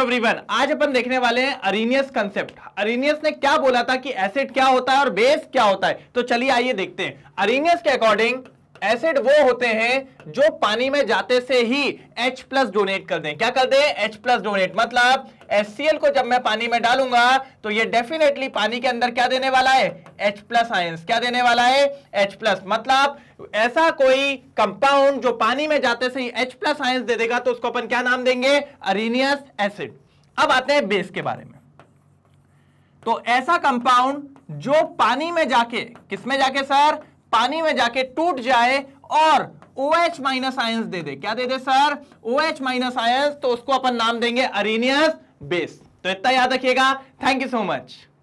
everyone आज अपन देखने वाले हैं अरिनियस कंसेप्ट अरिनियस ने क्या बोला था कि एसिड क्या होता है और बेस क्या होता है तो चलिए आइए देखते हैं अरिनियस के अकॉर्डिंग एसिड वो होते हैं जो पानी में जाते से ही H प्लस डोनेट कर दें क्या कर दें H प्लस डोनेट मतलब HCl को जब मैं पानी में डालूंगा तो ये डेफिनेटली पानी के अंदर क्या देने वाला है H प्लस आयंस क्या देने वाला है H प्लस मतलब ऐसा कोई कंपाउंड जो पानी में जाते से ही H प्लस आयंस दे देगा तो उसको अपन क्या नाम देंगे अरिनियस एसिड अब आते हैं बेस के बारे में तो ऐसा कंपाउंड जो पानी में जाके किसमें जाके सर पानी में जाके टूट जाए और ओ एच माइनस आयंस दे दे क्या दे दे sir O H minus ions तो उसको अपन नाम देंगे अरेनियस बेस तो इतना याद रखिएगा थैंक यू सो मच